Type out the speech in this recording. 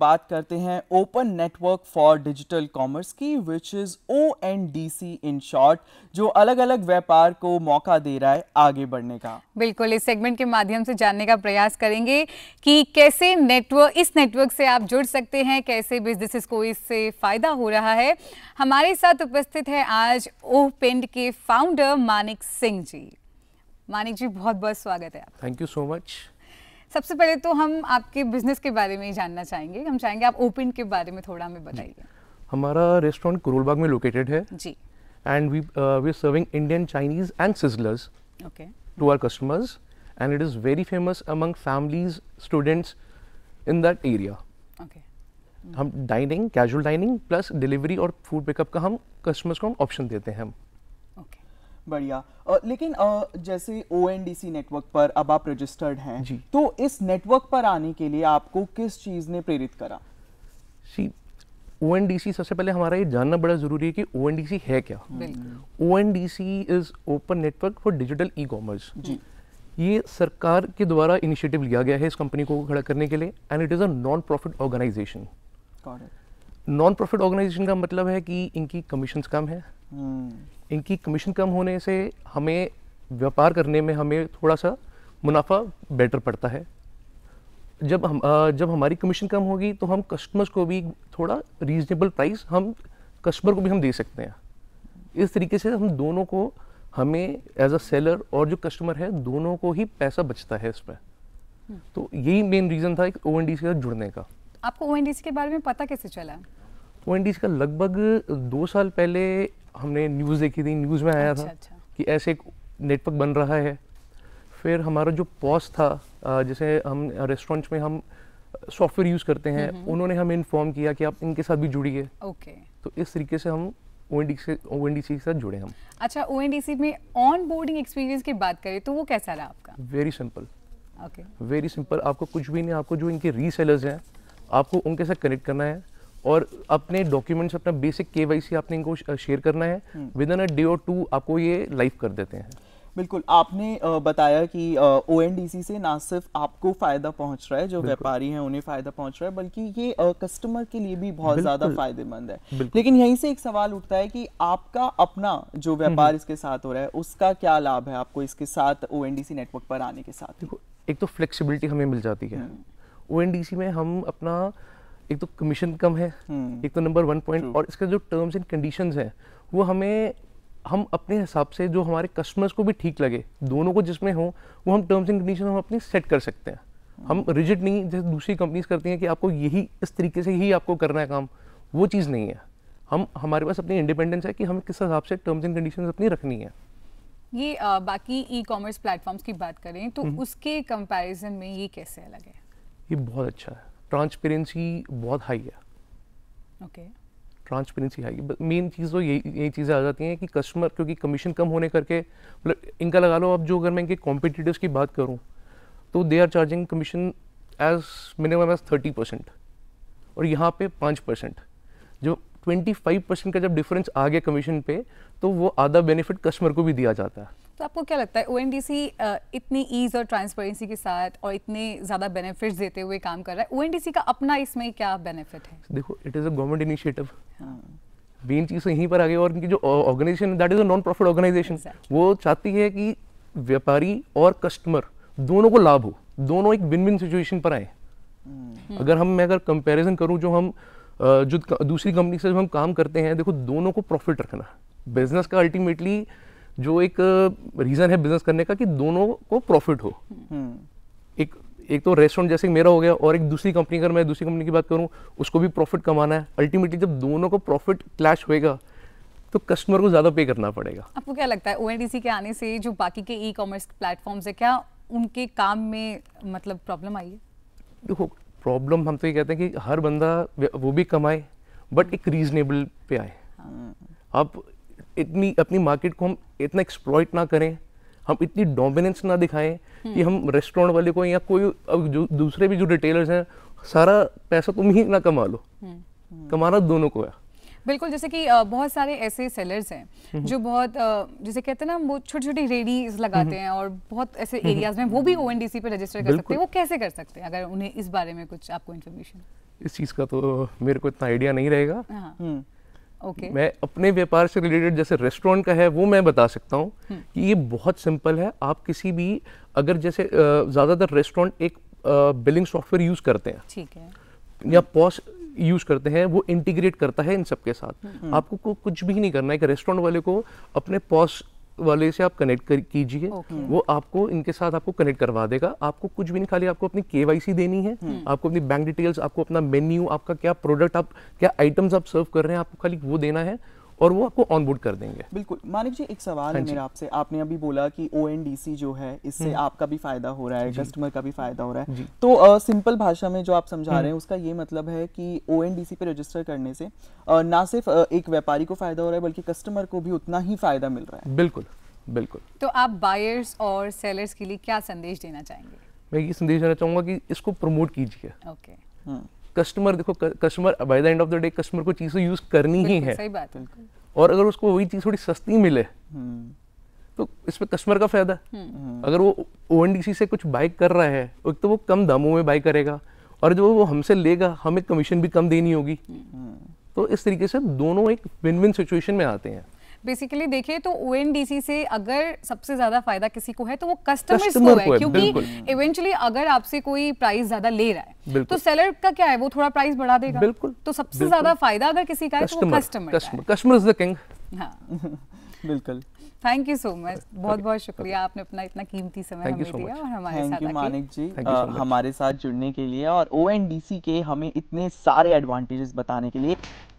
बात करते हैं open network for digital commerce की which is O N D C in short जो अलग अलग व्यापार को मौका दे रहा है आगे बढ़ने का बिल्कुल इस सेगमेंट के माध्यम से जानने का प्रयास करेंगे कि कैसे नेटवर्क इस नेटवर्क से आप जुड़ सकते हैं कैसे बिजनेसेस को इससे फ़ायदा हो रहा है हमारे साथ उपस्थित है आज ओ पेंड के फाउंडर मानिक सिंह जी मानिक जी बहुत बहुत स्वागत है आप थैंक यू सो मच सबसे पहले तो हम आपके बिजनेस के बारे में ही जानना चाहेंगे हम चाहेंगे आप ओपन के बारे में थोड़ा हमें बताइए हमारा रेस्टोरेंट कुरुलबाग में लोकेटेड है जी and we we serving Indian Chinese and sizzlers okay to our customers and it is very famous among families students in that area okay हम dining casual dining plus delivery और food pickup का हम customers को option देते हैं हम बढ़िया लेकिन जैसे ओ नेटवर्क पर अब आप रजिस्टर्ड हैं जी तो इस नेटवर्क पर आने के लिए आपको किस चीज़ ने प्रेरित करा सी ओ सबसे पहले हमारा ये जानना बड़ा ज़रूरी है कि ओ है क्या O is open network for digital e commerce ये सरकार के द्वारा इनिशिएटिव लिया गया है इस कंपनी को खड़ा करने के लिए and it is a non profit organisation non profit organisation का मतलब है कि इनकी कमीशन कम है हम्म। इनकी कमीशन कम होने से हमें व्यापार करने में हमें थोड़ा सा मुनाफा बेटर पड़ता है जब हम जब हमारी कमीशन कम होगी तो हम कस्टमर्स को भी थोड़ा रीजनेबल प्राइस हम कस्टमर को भी हम दे सकते हैं इस तरीके से हम दोनों को हमें एज अ सेलर और जो कस्टमर है दोनों को ही पैसा बचता है इसमें हम्म। तो यही मेन रीज़न था एक ओ डी सी जुड़ने का आपको ओ के बारे में पता कैसे चला ओ का लगभग दो साल पहले हमने न्यूज़ देखी थी न्यूज़ में आया अच्छा, था अच्छा। कि ऐसे एक नेटवर्क बन रहा है फिर हमारा जो पॉस था जैसे हम रेस्टोरेंट में हम सॉफ्टवेयर यूज़ करते हैं उन्होंने हमें इन्फॉर्म किया कि आप इनके साथ भी जुड़िए ओके तो इस तरीके से हम ओ के साथ जुड़े हम अच्छा ओ में ऑन बोर्डिंग एक्सपीरियंस की बात करें तो वो कैसा रहा आपका very simple okay very simple आपको कुछ भी नहीं आपको जो इनके रीसेलर्स हैं आपको उनके साथ कनेक्ट करना है और अपने डॉक्यूमेंट्स अपना बेसिक के आपने इनको शेयर करना है विद इन अ डे और टू आपको ये लाइव कर देते हैं बिल्कुल आपने बताया कि ओ से ना सिर्फ आपको फ़ायदा पहुंच रहा है जो व्यापारी हैं उन्हें फ़ायदा पहुंच रहा है बल्कि ये कस्टमर के लिए भी बहुत ज़्यादा फ़ायदेमंद है लेकिन यहीं से एक सवाल उठता है कि आपका अपना जो हम्म, व्यापार हम्म। इसके साथ हो रहा है उसका क्या लाभ है आपको इसके साथ ओ नेटवर्क पर आने के साथ एक तो फ्लेक्सिबिलिटी हमें मिल जाती है ओ हम्म। में हम अपना एक तो कमीशन कम है हम्म। एक तो नंबर वन पॉइंट और इसका जो टर्म्स एंड कंडीशंस हैं वो हमें हम अपने हिसाब से जो हमारे कस्टमर्स को भी ठीक लगे दोनों को जिसमें हो वो हम टर्म्स एंड कंडीशन हम अपनी सेट कर सकते हैं हम रिजिड नहीं जैसे दूसरी कंपनीज करती हैं कि आपको यही इस तरीके से ही आपको करना है काम वो चीज़ नहीं है हम हमारे पास अपनी इंडिपेंडेंस है कि हमें किस हिसाब से टर्म्स एंड कंडीशन अपनी रखनी है ये आ, बाकी ई कॉमर्स प्लेटफॉर्म्स की बात करें तो हम्म। उसके कंपैरिजन में ये कैसे अलग है ये बहुत अच्छा है ट्रांसपेरेंसी बहुत हाई है ओके ट्रांसपेरेंसी हाई मेन चीज़ तो यही यही चीज़ें आ जाती हैं कि कस्टमर क्योंकि कमीशन कम होने करके मतलब इनका लगा लो अब जो अगर मैं इनके कॉम्पिटिटर्स की बात करूँ तो they are charging commission as minimum as thirty percent और यहाँ पे पाँच परसेंट जो ट्वेंटी फाइव परसेंट का जब डिफरेंस आ गया कमीशन पे तो वो आधा बेनिफिट कस्टमर को भी दिया जाता है तो आपको क्या लगता है ओ इतनी ईज और ट्रांसपेरेंसी के साथ और इतने ज़्यादा बेनिफिट्स देते हुए काम कर रहा है ओ का अपना इसमें क्या बेनिफिट है देखो it is a government initiative main चीज़ तो यहीं पर आ गई और इनकी जो organisation that is a non profit organisation वो चाहती है कि व्यापारी और कस्टमर दोनों को लाभ हो दोनों एक विन विन सिचुएशन पर आए हम्म। अगर हम मैं अगर कंपैरिजन करूं जो हम जो दूसरी कंपनी से जो हम काम करते हैं देखो दोनों को प्रॉफिट रखना बिजनेस का अल्टीमेटली जो एक रीज़न uh, है बिजनेस करने का कि दोनों को प्रॉफिट हो हम्म। एक एक तो रेस्टोरेंट जैसे मेरा हो गया और एक दूसरी कंपनी अगर मैं दूसरी कंपनी की बात करूं उसको भी प्रॉफिट कमाना है अल्टीमेटली जब दोनों को प्रॉफिट क्लैश होएगा तो कस्टमर को ज़्यादा पे करना पड़ेगा आपको क्या लगता है ओएनडीसी के आने से जो बाकी के ई कॉमर्स प्लेटफॉर्म्स है क्या उनके काम में मतलब प्रॉब्लम आई है देखो प्रॉब्लम हम तो ये कहते हैं कि हर बंदा वो भी कमाए बट एक रीजनेबल पे आए हाँ। आप इतनी अपनी मार्केट को हम इतना एक्सप्लॉयट ना करें हम इतनी डोमिनेंस ना दिखाएं हम्म। कि हम रेस्टोरेंट वाले को या कोई अब जो दूसरे भी जो रिटेलर्स हैं सारा पैसा तुम ही ना कमा लो हम्म, हम्म। कमाना दोनों को है बिल्कुल जैसे कि बहुत सारे ऐसे सेलर्स हैं जो बहुत जैसे कहते हैं ना वो छोटी छोटी रेडीज लगाते हैं और बहुत ऐसे एरियाज में वो भी ओ पे रजिस्टर कर सकते हैं वो कैसे कर सकते हैं अगर उन्हें इस बारे में कुछ आपको इन्फॉर्मेशन इस चीज़ का तो मेरे को इतना आइडिया नहीं रहेगा हाँ। okay. मैं अपने व्यापार से रिलेटेड जैसे रेस्टोरेंट का है वो मैं बता सकता हूँ हम्म। कि ये बहुत सिंपल है आप किसी भी अगर जैसे ज़्यादातर रेस्टोरेंट एक बिलिंग सॉफ्टवेयर यूज़ करते हैं ठीक है या पॉस यूज करते हैं वो इंटीग्रेट करता है इन सब के साथ हम्म। आपको कुछ भी नहीं करना है कि रेस्टोरेंट वाले को अपने पॉस वाले से आप कनेक्ट कीजिए okay. वो आपको इनके साथ आपको कनेक्ट करवा देगा आपको कुछ भी नहीं खाली आपको अपनी के देनी है hmm. आपको अपनी बैंक डिटेल्स आपको अपना मेन्यू आपका क्या प्रोडक्ट आप क्या आइटम्स आप सर्व कर रहे हैं आपको खाली वो देना है और वो आपको ऑनबोर्ड कर देंगे बिल्कुल मानिक जी एक सवाल हाँ है मेरा आपसे आपने अभी बोला कि ओ जो है इससे हम्म। आपका भी फायदा हो रहा है कस्टमर का भी फायदा हो रहा है तो आ, सिंपल भाषा में जो आप समझा रहे हैं हम्म। उसका ये मतलब है कि ओ पे रजिस्टर करने से आ, ना सिर्फ आ, एक व्यापारी को फायदा हो रहा है बल्कि कस्टमर को भी उतना ही फायदा मिल रहा है बिल्कुल बिल्कुल तो आप बायर्स और सेलर्स के लिए क्या संदेश देना चाहेंगे मैं ये संदेश देना चाहूंगा कि इसको प्रमोट कीजिए ओके हम्म। कस्टमर देखो customer by the end of the day customer को चीज़ यूज़ करनी ही है सही बात और अगर उसको वही चीज़ थोड़ी सस्ती मिले हम्म। तो इसमें कस्टमर का फायदा हम्म। अगर वो ओ से कुछ बाइक कर रहा है तो एक तो वो कम दामों में बाइक करेगा और जो वो हमसे लेगा हमें कमीशन भी कम देनी होगी हम्म। तो इस तरीके से दोनों एक विन विन सिचुएशन में आते हैं बेसिकली देखिए तो ओ से अगर सबसे ज्यादा फायदा किसी को है तो वो कस्टमर्स को, को है क्योंकि इवेंचुअली अगर आपसे कोई प्राइस ज्यादा ले रहा है तो सेलर का क्या है वो थोड़ा प्राइस बढ़ा देगा बिल्कुल तो सबसे ज्यादा फायदा अगर किसी का है तो customer customer is the king बिल्कुल थैंक यू सो मच बहुत बहुत शुक्रिया आपने अपना इतना कीमती समय हमें दिया और हमारे Thank साथ you, मानिक जी आ, हमारे साथ जुड़ने के लिए और ओ के हमें इतने सारे एडवांटेजेस बताने के लिए